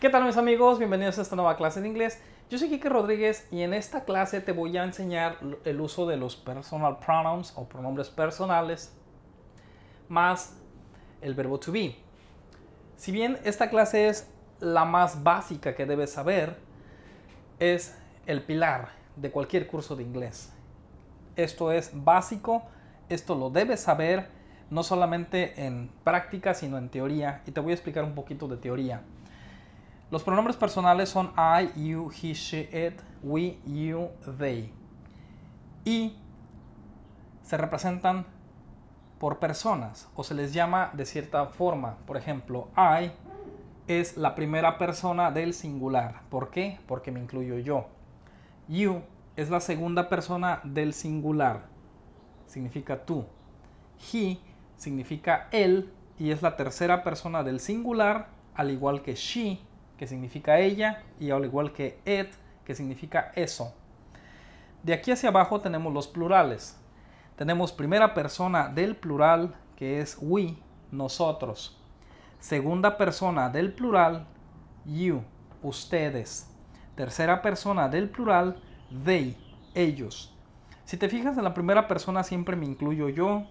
¿Qué tal mis amigos? Bienvenidos a esta nueva clase de inglés. Yo soy Kike Rodríguez y en esta clase te voy a enseñar el uso de los personal pronouns o pronombres personales más el verbo to be. Si bien esta clase es la más básica que debes saber, es el pilar de cualquier curso de inglés. Esto es básico, esto lo debes saber no solamente en práctica sino en teoría y te voy a explicar un poquito de teoría. Los pronombres personales son I, you, he, she, it, we, you, they. Y se representan por personas o se les llama de cierta forma. Por ejemplo, I es la primera persona del singular. ¿Por qué? Porque me incluyo yo. You es la segunda persona del singular. Significa tú. He significa él y es la tercera persona del singular, al igual que she que significa ella, y al igual que it, que significa eso. De aquí hacia abajo tenemos los plurales. Tenemos primera persona del plural, que es we, nosotros. Segunda persona del plural, you, ustedes. Tercera persona del plural, they, ellos. Si te fijas en la primera persona siempre me incluyo yo,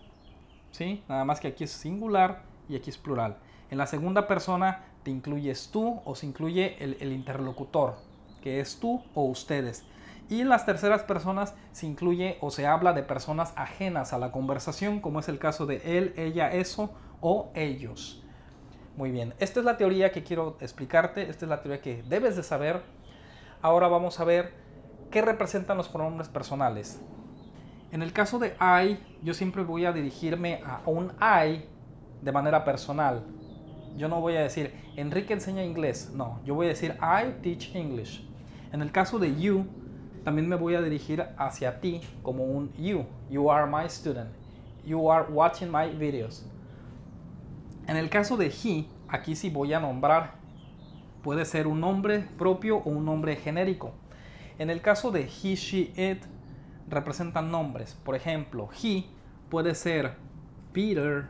¿sí? Nada más que aquí es singular y aquí es plural. En la segunda persona incluyes tú o se incluye el, el interlocutor, que es tú o ustedes. Y en las terceras personas se incluye o se habla de personas ajenas a la conversación, como es el caso de él, ella, eso o ellos. Muy bien, esta es la teoría que quiero explicarte, esta es la teoría que debes de saber. Ahora vamos a ver qué representan los pronombres personales. En el caso de I, yo siempre voy a dirigirme a un I de manera personal yo no voy a decir Enrique enseña inglés, no, yo voy a decir I teach English. En el caso de you, también me voy a dirigir hacia ti como un you. You are my student. You are watching my videos. En el caso de he, aquí sí voy a nombrar. Puede ser un nombre propio o un nombre genérico. En el caso de he, she, it, representan nombres. Por ejemplo, he puede ser Peter,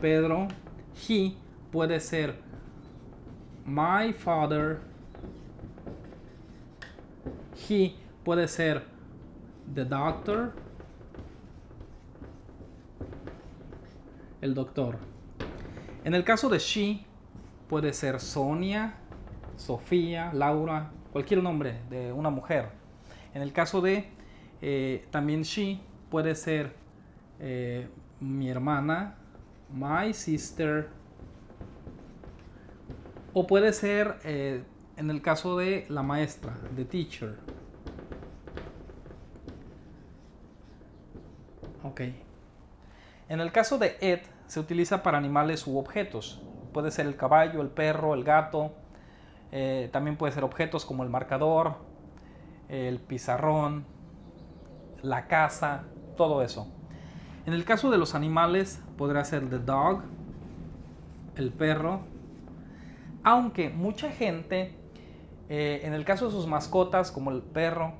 Pedro. He puede ser my father, he puede ser the doctor, el doctor. En el caso de she, puede ser Sonia, Sofía, Laura, cualquier nombre de una mujer. En el caso de eh, también she, puede ser eh, mi hermana, my sister, o puede ser eh, en el caso de la maestra, de teacher. Ok. En el caso de ed, se utiliza para animales u objetos. Puede ser el caballo, el perro, el gato. Eh, también puede ser objetos como el marcador, el pizarrón, la casa, todo eso. En el caso de los animales, podrá ser the dog, el perro, aunque mucha gente, eh, en el caso de sus mascotas, como el perro,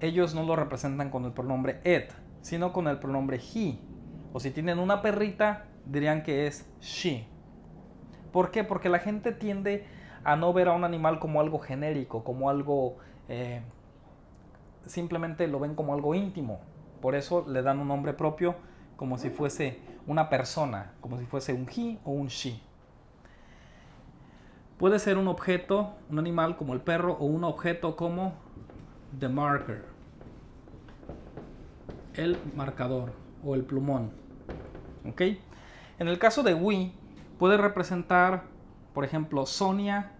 ellos no lo representan con el pronombre it, sino con el pronombre he. O si tienen una perrita, dirían que es she. ¿Por qué? Porque la gente tiende a no ver a un animal como algo genérico, como algo... Eh, simplemente lo ven como algo íntimo. Por eso le dan un nombre propio como si fuese una persona, como si fuese un he o un she. Puede ser un objeto, un animal como el perro o un objeto como the marker, el marcador o el plumón. ¿Ok? En el caso de we, puede representar, por ejemplo, Sonia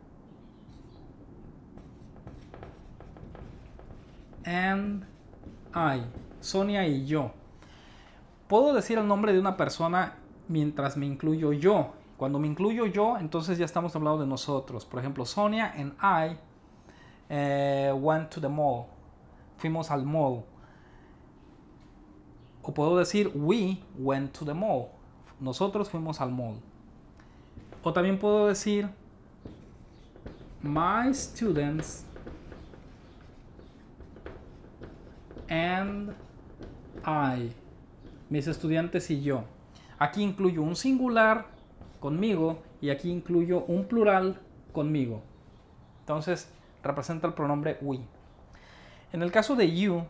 and I. Sonia y yo. Puedo decir el nombre de una persona mientras me incluyo yo cuando me incluyo yo, entonces ya estamos hablando de nosotros. Por ejemplo, Sonia and I eh, went to the mall. Fuimos al mall. O puedo decir, we went to the mall. Nosotros fuimos al mall. O también puedo decir, my students and I. Mis estudiantes y yo. Aquí incluyo un singular conmigo y aquí incluyo un plural conmigo. Entonces representa el pronombre we. En el caso de you,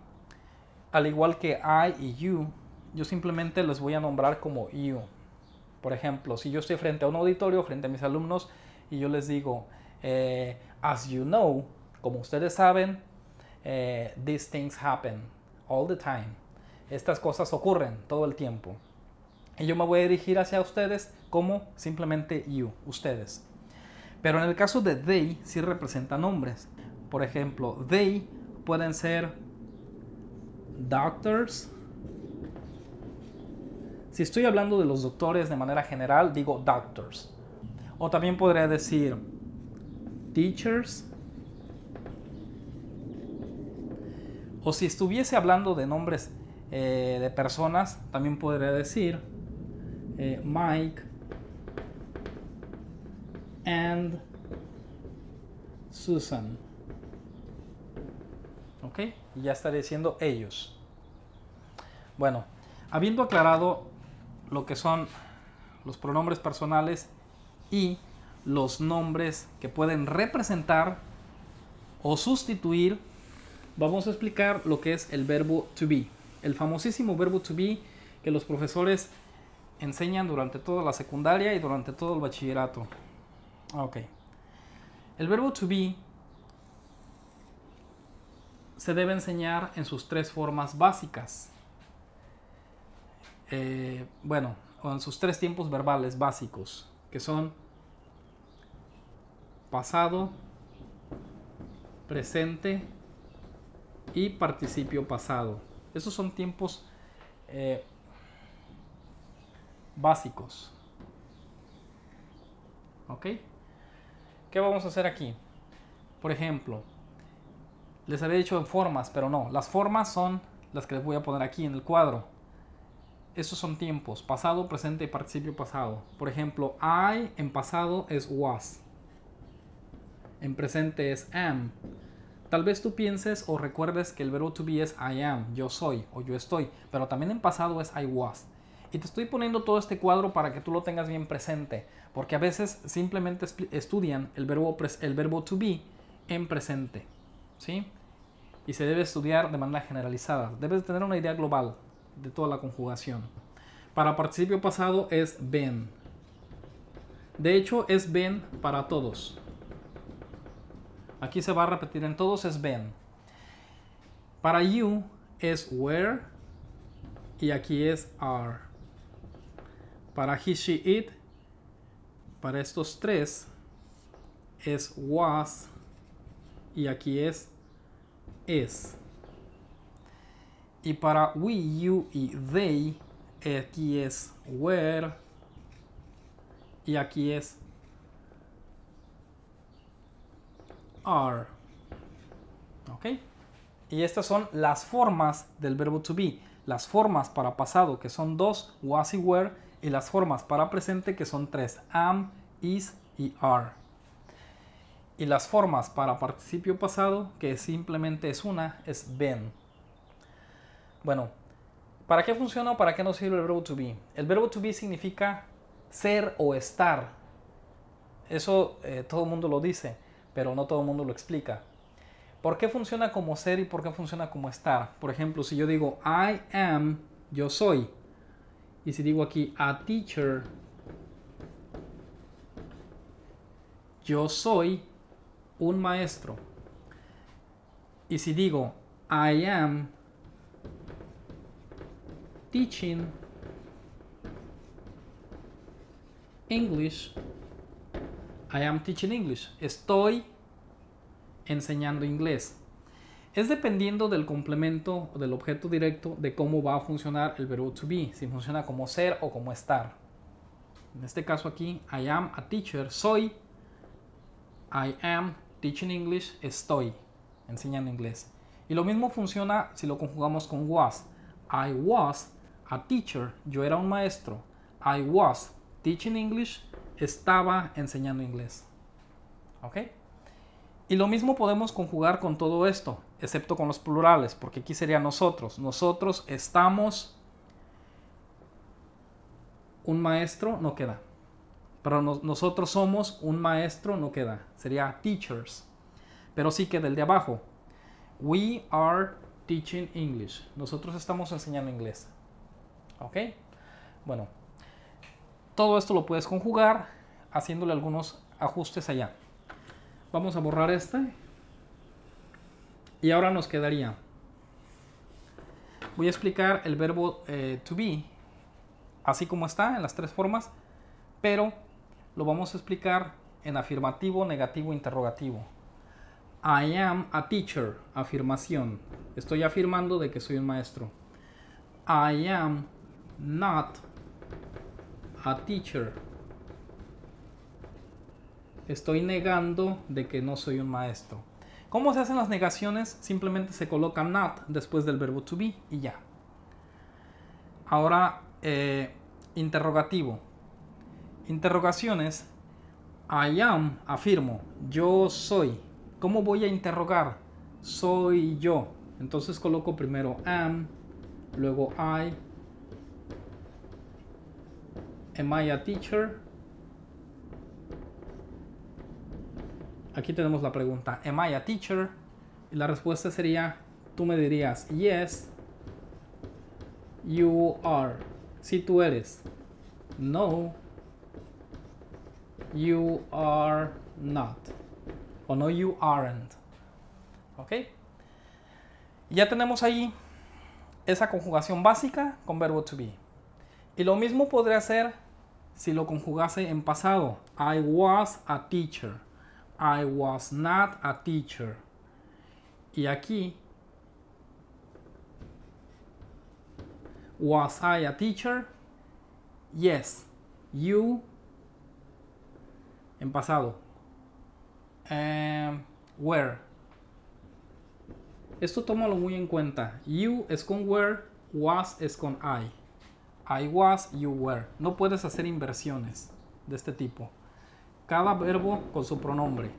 al igual que I y you, yo simplemente les voy a nombrar como you. Por ejemplo, si yo estoy frente a un auditorio, frente a mis alumnos, y yo les digo, eh, as you know, como ustedes saben, eh, these things happen all the time. Estas cosas ocurren todo el tiempo. Y yo me voy a dirigir hacia ustedes como simplemente you, ustedes. Pero en el caso de they sí representa nombres. Por ejemplo, they pueden ser doctors. Si estoy hablando de los doctores de manera general, digo doctors. O también podría decir teachers. O si estuviese hablando de nombres eh, de personas, también podría decir eh, Mike and Susan. ¿Ok? ya estaré diciendo ellos. Bueno, habiendo aclarado lo que son los pronombres personales y los nombres que pueden representar o sustituir, vamos a explicar lo que es el verbo to be. El famosísimo verbo to be que los profesores enseñan durante toda la secundaria y durante todo el bachillerato. Ah, ok. El verbo to be se debe enseñar en sus tres formas básicas. Eh, bueno, o en sus tres tiempos verbales básicos, que son pasado, presente y participio pasado. Esos son tiempos eh, básicos. ¿Ok? ¿Qué vamos a hacer aquí? Por ejemplo, les había dicho en formas, pero no. Las formas son las que les voy a poner aquí en el cuadro. Estos son tiempos, pasado, presente y participio pasado. Por ejemplo, I en pasado es was. En presente es am. Tal vez tú pienses o recuerdes que el verbo to be es I am, yo soy o yo estoy, pero también en pasado es I was. Y te estoy poniendo todo este cuadro para que tú lo tengas bien presente, porque a veces simplemente estudian el verbo, el verbo to be en presente, ¿sí? Y se debe estudiar de manera generalizada. Debes tener una idea global de toda la conjugación. Para participio pasado es been. De hecho, es been para todos. Aquí se va a repetir en todos, es been. Para you es where y aquí es are. Para he, she, it, para estos tres es was y aquí es es. Y para we, you y they, aquí es were y aquí es are. ¿Ok? Y estas son las formas del verbo to be. Las formas para pasado, que son dos, was y were, y las formas para presente que son tres, am, is y are. Y las formas para participio pasado, que simplemente es una, es been. Bueno, ¿para qué funciona o para qué nos sirve el verbo to be? El verbo to be significa ser o estar. Eso eh, todo el mundo lo dice, pero no todo el mundo lo explica. ¿Por qué funciona como ser y por qué funciona como estar? Por ejemplo, si yo digo I am, yo soy y si digo aquí a teacher, yo soy un maestro. Y si digo I am teaching English, I am teaching English. Estoy enseñando inglés. Es dependiendo del complemento o del objeto directo de cómo va a funcionar el verbo to be, si funciona como ser o como estar. En este caso aquí, I am a teacher, soy. I am teaching English, estoy enseñando inglés. Y lo mismo funciona si lo conjugamos con was. I was a teacher, yo era un maestro. I was teaching English, estaba enseñando inglés. ¿Ok? Y lo mismo podemos conjugar con todo esto, excepto con los plurales, porque aquí sería nosotros. Nosotros estamos... Un maestro no queda. Pero nosotros somos un maestro no queda. Sería teachers. Pero sí queda el de abajo. We are teaching English. Nosotros estamos enseñando inglés. ¿Ok? Bueno, todo esto lo puedes conjugar haciéndole algunos ajustes allá. Vamos a borrar este. Y ahora nos quedaría. Voy a explicar el verbo eh, to be, así como está en las tres formas, pero lo vamos a explicar en afirmativo, negativo, interrogativo. I am a teacher, afirmación. Estoy afirmando de que soy un maestro. I am not a teacher estoy negando de que no soy un maestro. ¿Cómo se hacen las negaciones? Simplemente se coloca not después del verbo to be y ya. Ahora, eh, interrogativo. Interrogaciones. I am, afirmo, yo soy. ¿Cómo voy a interrogar? Soy yo. Entonces coloco primero am, luego I. Am I a teacher? aquí tenemos la pregunta, ¿Am I a teacher? Y la respuesta sería, tú me dirías, yes, you are. Si tú eres. No, you are not. O no, you aren't. ¿Ok? Ya tenemos ahí esa conjugación básica con verbo to be. Y lo mismo podría ser si lo conjugase en pasado. I was a teacher. I was not a teacher. Y aquí, was I a teacher? Yes, you, en pasado, em, were. Esto tómalo muy en cuenta. You es con were, was es con I. I was, you were. No puedes hacer inversiones de este tipo cada verbo con su pronombre.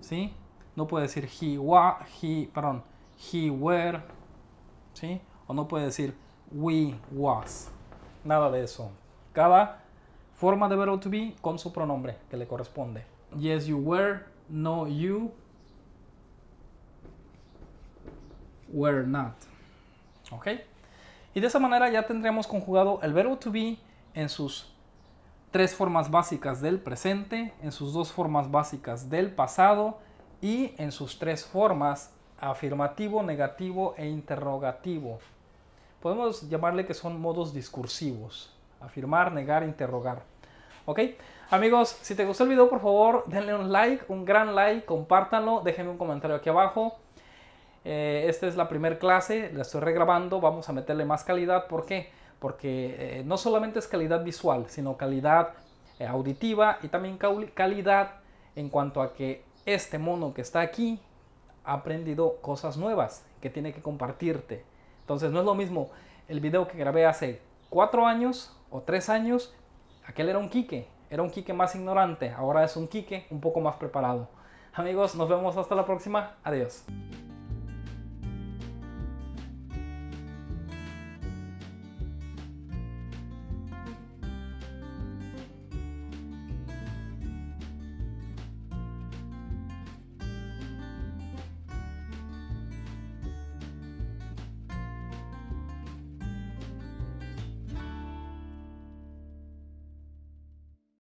¿Sí? No puede decir he, was, he, perdón, he were, ¿sí? O no puede decir we was. Nada de eso. Cada forma de verbo to be con su pronombre que le corresponde. Yes, you were, no, you were not. ¿Ok? Y de esa manera ya tendríamos conjugado el verbo to be en sus tres formas básicas del presente, en sus dos formas básicas del pasado y en sus tres formas afirmativo, negativo e interrogativo. Podemos llamarle que son modos discursivos. Afirmar, negar, interrogar. ¿Ok? Amigos, si te gustó el video, por favor, denle un like, un gran like, compártanlo, déjenme un comentario aquí abajo. Eh, esta es la primera clase, la estoy regrabando, vamos a meterle más calidad. ¿Por qué? porque eh, no solamente es calidad visual, sino calidad eh, auditiva y también calidad en cuanto a que este mono que está aquí ha aprendido cosas nuevas que tiene que compartirte. Entonces no es lo mismo el video que grabé hace cuatro años o tres años, aquel era un Quique, era un Quique más ignorante, ahora es un Quique un poco más preparado. Amigos, nos vemos hasta la próxima, adiós.